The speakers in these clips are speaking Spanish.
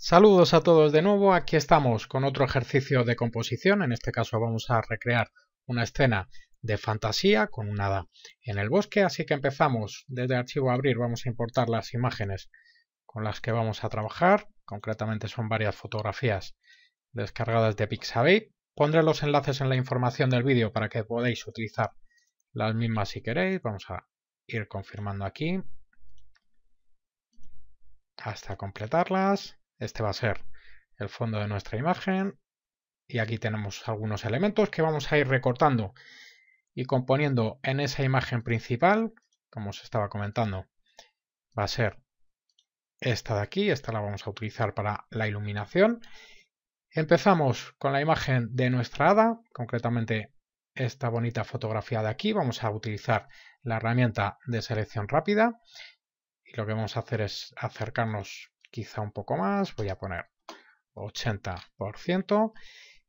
Saludos a todos de nuevo, aquí estamos con otro ejercicio de composición, en este caso vamos a recrear una escena de fantasía con un hada en el bosque, así que empezamos desde archivo abrir, vamos a importar las imágenes con las que vamos a trabajar, concretamente son varias fotografías descargadas de Pixabay, pondré los enlaces en la información del vídeo para que podáis utilizar las mismas si queréis, vamos a ir confirmando aquí hasta completarlas este va a ser el fondo de nuestra imagen. Y aquí tenemos algunos elementos que vamos a ir recortando y componiendo en esa imagen principal, como os estaba comentando, va a ser esta de aquí, esta la vamos a utilizar para la iluminación. Empezamos con la imagen de nuestra hada, concretamente esta bonita fotografía de aquí, vamos a utilizar la herramienta de selección rápida y lo que vamos a hacer es acercarnos quizá un poco más, voy a poner 80%.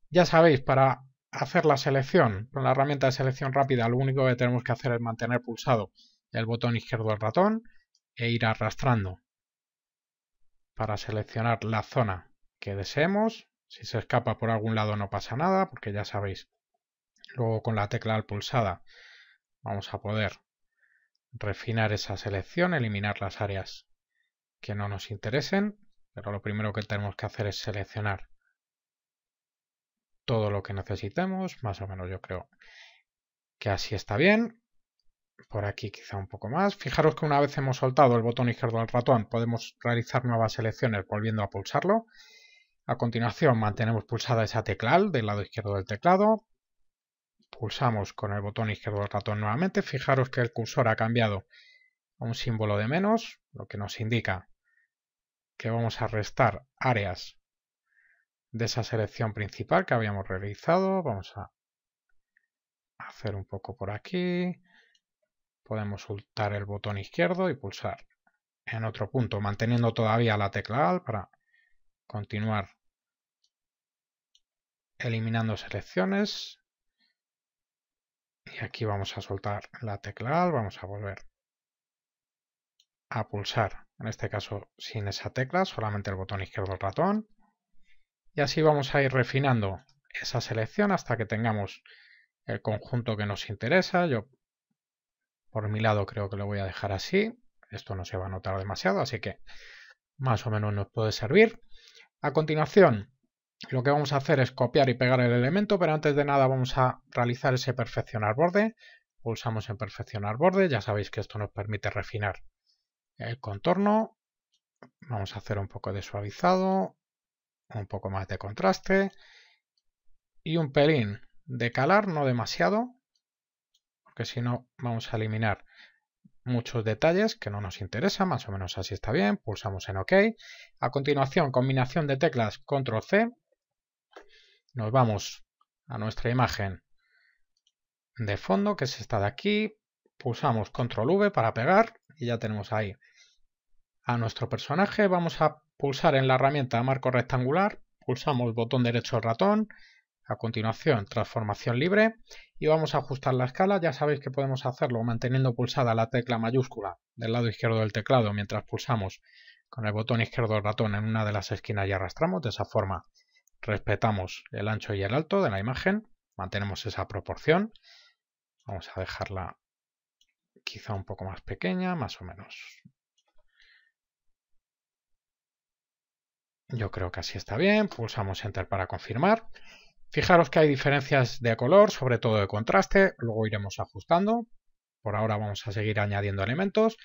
Ya sabéis, para hacer la selección con la herramienta de selección rápida, lo único que tenemos que hacer es mantener pulsado el botón izquierdo del ratón e ir arrastrando para seleccionar la zona que deseemos. Si se escapa por algún lado no pasa nada, porque ya sabéis, luego con la tecla al pulsada vamos a poder refinar esa selección, eliminar las áreas que no nos interesen, pero lo primero que tenemos que hacer es seleccionar todo lo que necesitemos, más o menos yo creo que así está bien. Por aquí quizá un poco más. Fijaros que una vez hemos soltado el botón izquierdo del ratón podemos realizar nuevas selecciones volviendo a pulsarlo. A continuación mantenemos pulsada esa tecla del lado izquierdo del teclado. Pulsamos con el botón izquierdo del ratón nuevamente. Fijaros que el cursor ha cambiado a un símbolo de menos, lo que nos indica que vamos a restar áreas de esa selección principal que habíamos realizado. Vamos a hacer un poco por aquí. Podemos soltar el botón izquierdo y pulsar en otro punto, manteniendo todavía la tecla AL para continuar eliminando selecciones. Y aquí vamos a soltar la tecla AL, vamos a volver a pulsar en este caso sin esa tecla, solamente el botón izquierdo del ratón. Y así vamos a ir refinando esa selección hasta que tengamos el conjunto que nos interesa. Yo por mi lado creo que lo voy a dejar así. Esto no se va a notar demasiado, así que más o menos nos puede servir. A continuación, lo que vamos a hacer es copiar y pegar el elemento, pero antes de nada vamos a realizar ese perfeccionar borde. Pulsamos en perfeccionar borde, ya sabéis que esto nos permite refinar el contorno. Vamos a hacer un poco de suavizado, un poco más de contraste y un pelín de calar, no demasiado, porque si no vamos a eliminar muchos detalles que no nos interesan, más o menos así está bien, pulsamos en OK. A continuación, combinación de teclas Control C, nos vamos a nuestra imagen de fondo, que es esta de aquí, pulsamos Control V para pegar y ya tenemos ahí a nuestro personaje vamos a pulsar en la herramienta marco rectangular, pulsamos botón derecho del ratón, a continuación transformación libre y vamos a ajustar la escala, ya sabéis que podemos hacerlo manteniendo pulsada la tecla mayúscula del lado izquierdo del teclado mientras pulsamos con el botón izquierdo del ratón en una de las esquinas y arrastramos, de esa forma respetamos el ancho y el alto de la imagen, mantenemos esa proporción, vamos a dejarla quizá un poco más pequeña, más o menos Yo creo que así está bien. Pulsamos Enter para confirmar. Fijaros que hay diferencias de color, sobre todo de contraste. Luego iremos ajustando. Por ahora vamos a seguir añadiendo elementos.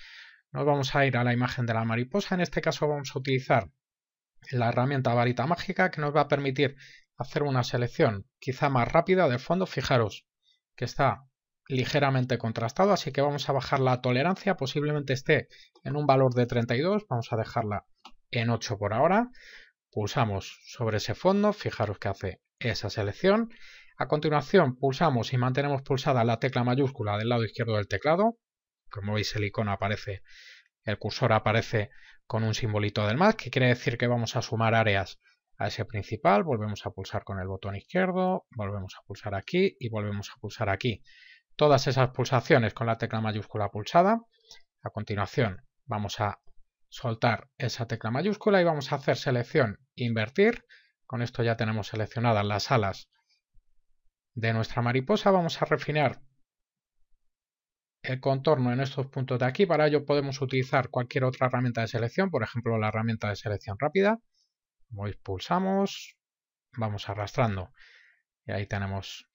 Nos vamos a ir a la imagen de la mariposa. En este caso vamos a utilizar la herramienta varita mágica que nos va a permitir hacer una selección quizá más rápida del fondo. Fijaros que está ligeramente contrastado, así que vamos a bajar la tolerancia, posiblemente esté en un valor de 32, vamos a dejarla en 8 por ahora, pulsamos sobre ese fondo, fijaros que hace esa selección, a continuación pulsamos y mantenemos pulsada la tecla mayúscula del lado izquierdo del teclado, como veis el icono aparece, el cursor aparece con un simbolito del más, que quiere decir que vamos a sumar áreas a ese principal, volvemos a pulsar con el botón izquierdo, volvemos a pulsar aquí y volvemos a pulsar aquí. Todas esas pulsaciones con la tecla mayúscula pulsada. A continuación vamos a soltar esa tecla mayúscula y vamos a hacer selección invertir. Con esto ya tenemos seleccionadas las alas de nuestra mariposa. Vamos a refinar el contorno en estos puntos de aquí. Para ello podemos utilizar cualquier otra herramienta de selección, por ejemplo la herramienta de selección rápida. Voy, pulsamos, vamos arrastrando y ahí tenemos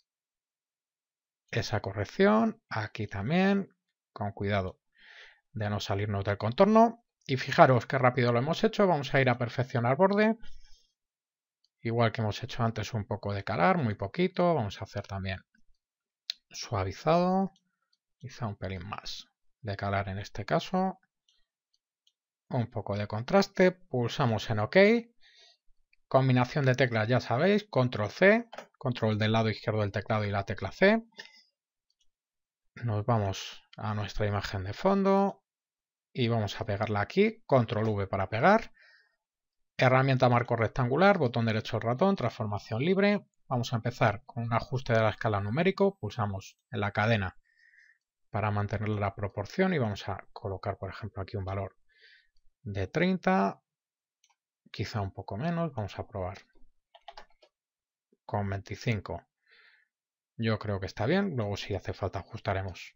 esa corrección. Aquí también, con cuidado de no salirnos del contorno. Y fijaros qué rápido lo hemos hecho. Vamos a ir a perfeccionar borde. Igual que hemos hecho antes un poco de calar, muy poquito. Vamos a hacer también suavizado. Quizá un pelín más de calar en este caso. Un poco de contraste. Pulsamos en OK. Combinación de teclas ya sabéis. Control C. Control del lado izquierdo del teclado y la tecla C. Nos vamos a nuestra imagen de fondo y vamos a pegarla aquí, control V para pegar, herramienta marco rectangular, botón derecho del ratón, transformación libre, vamos a empezar con un ajuste de la escala numérico, pulsamos en la cadena para mantener la proporción y vamos a colocar por ejemplo aquí un valor de 30, quizá un poco menos, vamos a probar con 25. Yo creo que está bien, luego si hace falta ajustaremos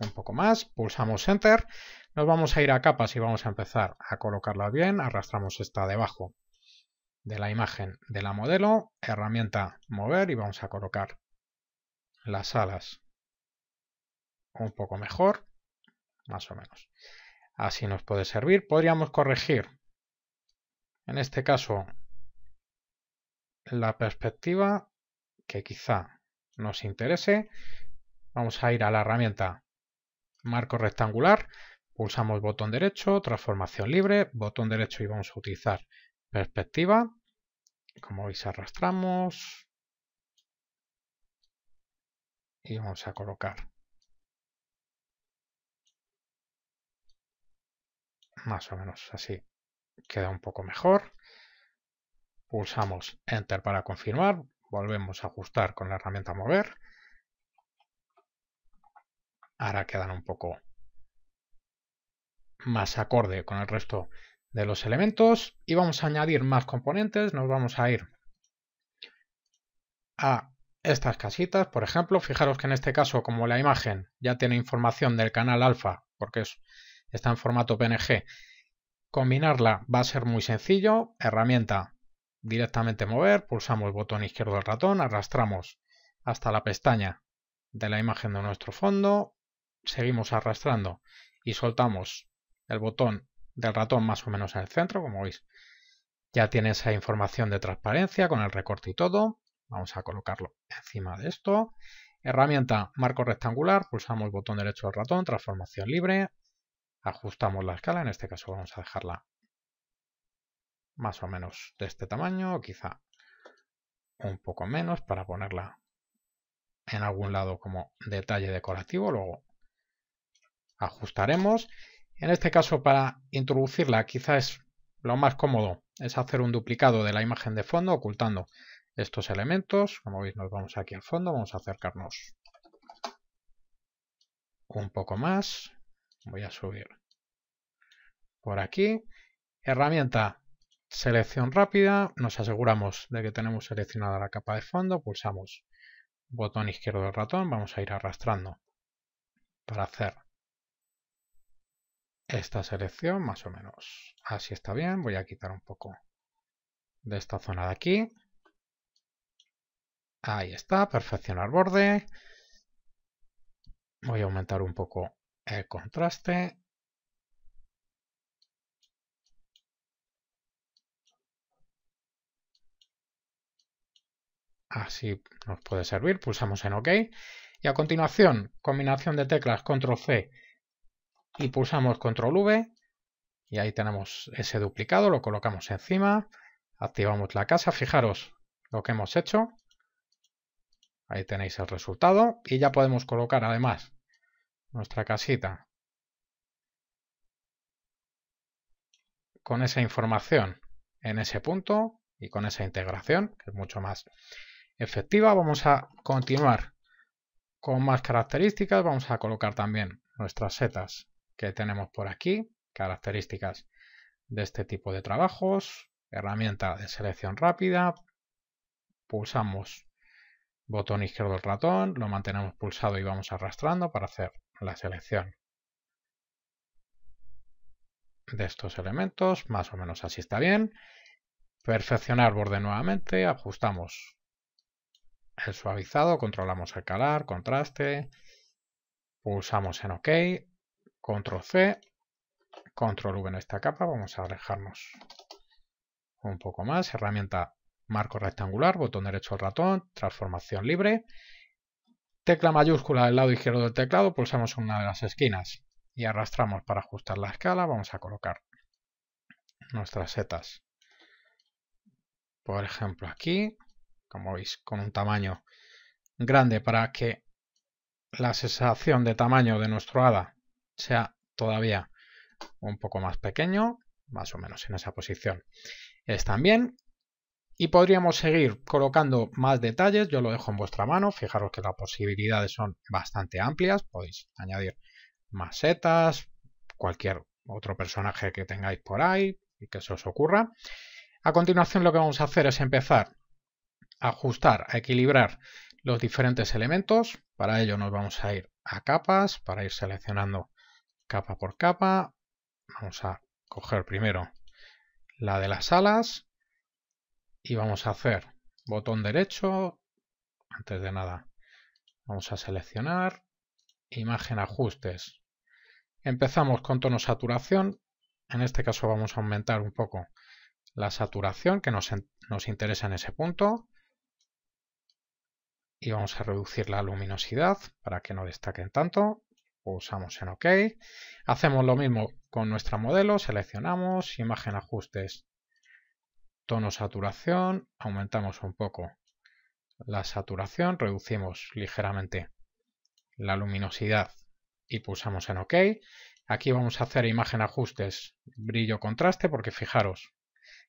un poco más, pulsamos Enter, nos vamos a ir a capas y vamos a empezar a colocarla bien, arrastramos esta debajo de la imagen de la modelo, herramienta mover y vamos a colocar las alas un poco mejor, más o menos. Así nos puede servir. Podríamos corregir, en este caso, la perspectiva que quizá nos interese. Vamos a ir a la herramienta marco rectangular, pulsamos botón derecho, transformación libre, botón derecho y vamos a utilizar perspectiva. Como veis arrastramos y vamos a colocar más o menos así queda un poco mejor. Pulsamos Enter para confirmar, volvemos a ajustar con la herramienta Mover ahora quedan un poco más acorde con el resto de los elementos y vamos a añadir más componentes, nos vamos a ir a estas casitas, por ejemplo, fijaros que en este caso como la imagen ya tiene información del canal alfa porque está en formato PNG, combinarla va a ser muy sencillo, herramienta directamente mover, pulsamos el botón izquierdo del ratón, arrastramos hasta la pestaña de la imagen de nuestro fondo, seguimos arrastrando y soltamos el botón del ratón más o menos en el centro, como veis. Ya tiene esa información de transparencia con el recorte y todo. Vamos a colocarlo encima de esto. Herramienta marco rectangular, pulsamos el botón derecho del ratón, transformación libre, ajustamos la escala, en este caso vamos a dejarla más o menos de este tamaño, quizá un poco menos para ponerla en algún lado como detalle decorativo, luego ajustaremos. En este caso para introducirla quizás lo más cómodo es hacer un duplicado de la imagen de fondo ocultando estos elementos. Como veis nos vamos aquí al fondo, vamos a acercarnos un poco más. Voy a subir por aquí. Herramienta selección rápida. Nos aseguramos de que tenemos seleccionada la capa de fondo. Pulsamos botón izquierdo del ratón. Vamos a ir arrastrando para hacer esta selección más o menos. Así está bien, voy a quitar un poco de esta zona de aquí. Ahí está, perfeccionar borde. Voy a aumentar un poco el contraste. Así nos puede servir, pulsamos en OK. Y a continuación, combinación de teclas control C y pulsamos control V y ahí tenemos ese duplicado, lo colocamos encima, activamos la casa, fijaros lo que hemos hecho, ahí tenéis el resultado y ya podemos colocar además nuestra casita con esa información en ese punto y con esa integración que es mucho más efectiva. Vamos a continuar con más características, vamos a colocar también nuestras setas que tenemos por aquí, características de este tipo de trabajos, herramienta de selección rápida, pulsamos botón izquierdo del ratón, lo mantenemos pulsado y vamos arrastrando para hacer la selección de estos elementos, más o menos así está bien. Perfeccionar borde nuevamente, ajustamos el suavizado, controlamos el calar, contraste, pulsamos en OK, Control C, Control V en esta capa, vamos a alejarnos un poco más, herramienta marco rectangular, botón derecho al ratón, transformación libre, tecla mayúscula del lado izquierdo del teclado, pulsamos una de las esquinas y arrastramos para ajustar la escala, vamos a colocar nuestras setas, por ejemplo aquí, como veis, con un tamaño grande para que la sensación de tamaño de nuestro hada sea todavía un poco más pequeño, más o menos en esa posición. Están bien. Y podríamos seguir colocando más detalles, yo lo dejo en vuestra mano, fijaros que las posibilidades son bastante amplias, podéis añadir más cualquier otro personaje que tengáis por ahí y que se os ocurra. A continuación lo que vamos a hacer es empezar a ajustar, a equilibrar los diferentes elementos. Para ello nos vamos a ir a capas para ir seleccionando capa por capa. Vamos a coger primero la de las alas y vamos a hacer botón derecho. Antes de nada, vamos a seleccionar imagen ajustes. Empezamos con tono saturación. En este caso vamos a aumentar un poco la saturación que nos, interesa en ese punto. Y vamos a reducir la luminosidad para que no destaquen tanto pulsamos en OK. Hacemos lo mismo con nuestra modelo, seleccionamos, imagen ajustes, tono saturación, aumentamos un poco la saturación, reducimos ligeramente la luminosidad y pulsamos en OK. Aquí vamos a hacer imagen ajustes, brillo contraste, porque fijaros,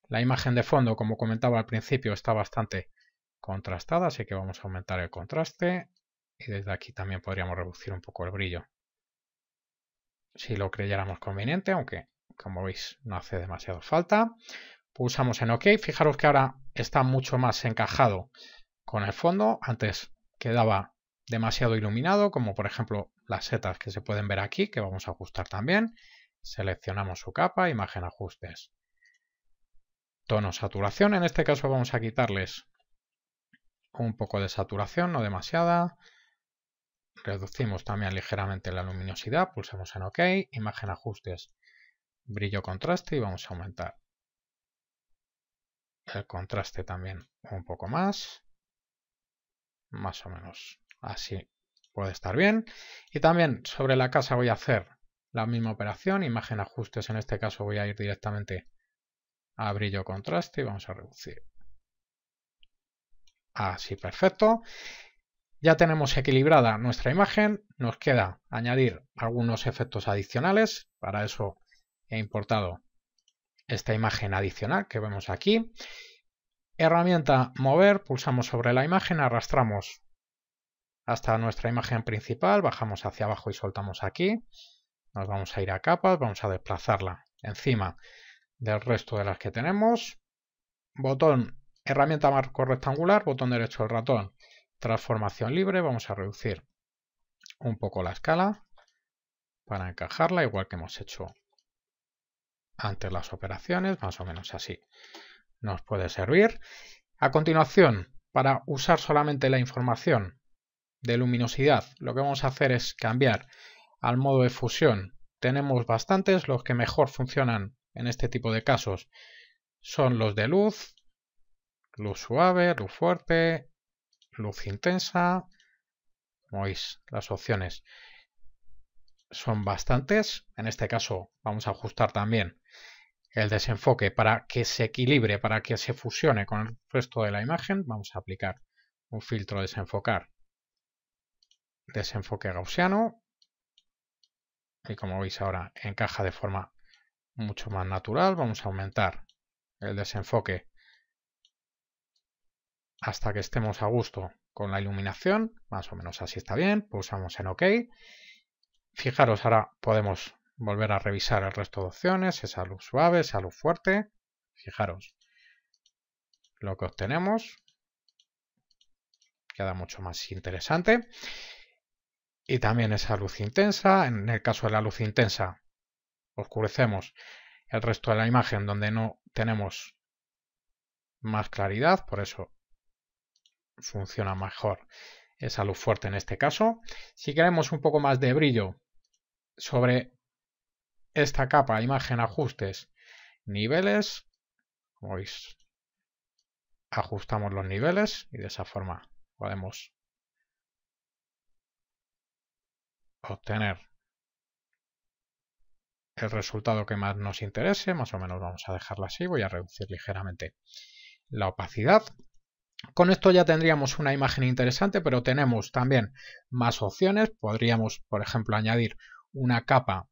la imagen de fondo, como comentaba al principio, está bastante contrastada, así que vamos a aumentar el contraste y desde aquí también podríamos reducir un poco el brillo si lo creyéramos conveniente, aunque como veis no hace demasiado falta. Pulsamos en OK, fijaros que ahora está mucho más encajado con el fondo, antes quedaba demasiado iluminado, como por ejemplo las setas que se pueden ver aquí, que vamos a ajustar también. Seleccionamos su capa, imagen ajustes, tono saturación, en este caso vamos a quitarles un poco de saturación, no demasiada, Reducimos también ligeramente la luminosidad, pulsamos en OK, imagen ajustes, brillo contraste y vamos a aumentar el contraste también un poco más, más o menos así puede estar bien. Y también sobre la casa voy a hacer la misma operación, imagen ajustes, en este caso voy a ir directamente a brillo contraste y vamos a reducir. Así, perfecto. Ya tenemos equilibrada nuestra imagen, nos queda añadir algunos efectos adicionales, para eso he importado esta imagen adicional que vemos aquí. Herramienta mover, pulsamos sobre la imagen, arrastramos hasta nuestra imagen principal, bajamos hacia abajo y soltamos aquí. Nos vamos a ir a capas, vamos a desplazarla encima del resto de las que tenemos. Botón, herramienta marco rectangular, botón derecho del ratón Transformación libre, vamos a reducir un poco la escala para encajarla, igual que hemos hecho antes las operaciones, más o menos así nos puede servir. A continuación, para usar solamente la información de luminosidad, lo que vamos a hacer es cambiar al modo de fusión. Tenemos bastantes, los que mejor funcionan en este tipo de casos son los de luz, luz suave, luz fuerte, luz intensa, como veis, las opciones son bastantes. En este caso vamos a ajustar también el desenfoque para que se equilibre, para que se fusione con el resto de la imagen. Vamos a aplicar un filtro desenfocar, desenfoque gaussiano. Y como veis ahora encaja de forma mucho más natural. Vamos a aumentar el desenfoque hasta que estemos a gusto con la iluminación, más o menos así está bien, pulsamos en OK. Fijaros, ahora podemos volver a revisar el resto de opciones, esa luz suave, esa luz fuerte. Fijaros lo que obtenemos. Queda mucho más interesante. Y también esa luz intensa. En el caso de la luz intensa, oscurecemos el resto de la imagen donde no tenemos más claridad, por eso funciona mejor esa luz fuerte en este caso. Si queremos un poco más de brillo sobre esta capa, imagen, ajustes, niveles, como veis, ajustamos los niveles y de esa forma podemos obtener el resultado que más nos interese, más o menos vamos a dejarla así, voy a reducir ligeramente la opacidad con esto ya tendríamos una imagen interesante, pero tenemos también más opciones. Podríamos, por ejemplo, añadir una capa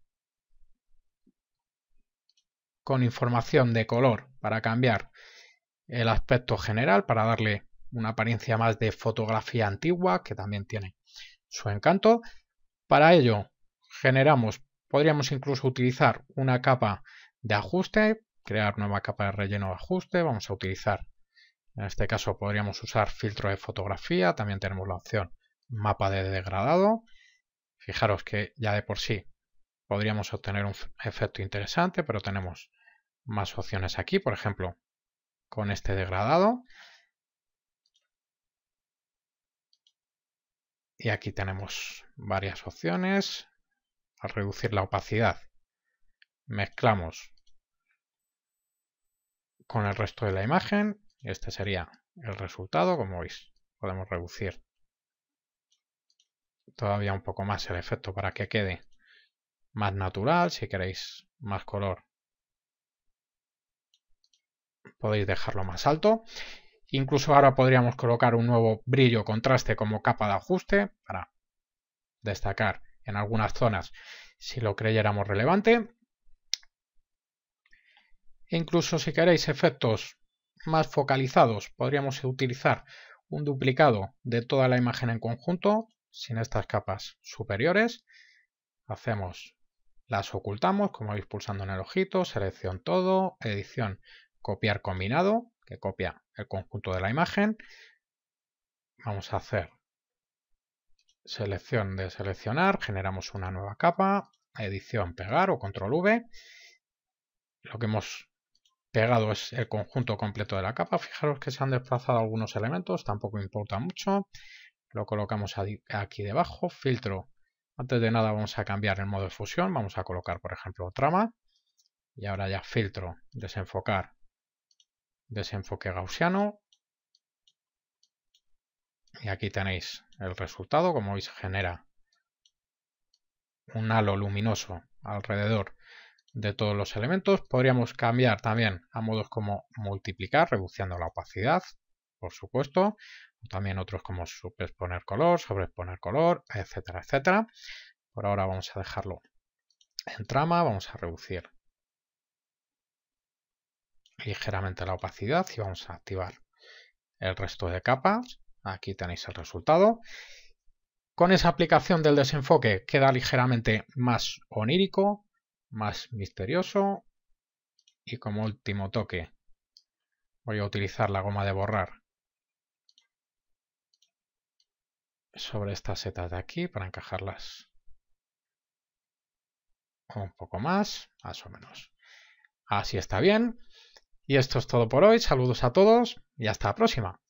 con información de color para cambiar el aspecto general, para darle una apariencia más de fotografía antigua, que también tiene su encanto. Para ello, generamos, podríamos incluso utilizar una capa de ajuste, crear nueva capa de relleno de ajuste, vamos a utilizar en este caso podríamos usar filtro de fotografía, también tenemos la opción mapa de degradado. Fijaros que ya de por sí podríamos obtener un efecto interesante, pero tenemos más opciones aquí, por ejemplo, con este degradado. Y aquí tenemos varias opciones. Al reducir la opacidad, mezclamos con el resto de la imagen este sería el resultado, como veis. Podemos reducir todavía un poco más el efecto para que quede más natural. Si queréis más color, podéis dejarlo más alto. Incluso ahora podríamos colocar un nuevo brillo contraste como capa de ajuste para destacar en algunas zonas si lo creyéramos relevante. E incluso si queréis efectos más focalizados. Podríamos utilizar un duplicado de toda la imagen en conjunto, sin estas capas superiores. Hacemos, las ocultamos, como veis pulsando en el ojito, selección todo, edición, copiar combinado, que copia el conjunto de la imagen. Vamos a hacer selección de seleccionar, generamos una nueva capa, edición, pegar o control V. Lo que hemos Pegado es el conjunto completo de la capa. Fijaros que se han desplazado algunos elementos, tampoco importa mucho. Lo colocamos aquí debajo. Filtro. Antes de nada vamos a cambiar el modo de fusión. Vamos a colocar, por ejemplo, trama. Y ahora ya filtro, desenfocar, desenfoque gaussiano. Y aquí tenéis el resultado. Como veis, genera un halo luminoso alrededor de todos los elementos. Podríamos cambiar también a modos como multiplicar, reduciendo la opacidad, por supuesto. También otros como superponer color, sobreponer color, etcétera, etcétera. Por ahora vamos a dejarlo en trama, vamos a reducir ligeramente la opacidad y vamos a activar el resto de capas. Aquí tenéis el resultado. Con esa aplicación del desenfoque queda ligeramente más onírico, más misterioso. Y como último toque voy a utilizar la goma de borrar sobre estas setas de aquí para encajarlas un poco más, más o menos. Así está bien. Y esto es todo por hoy. Saludos a todos y hasta la próxima.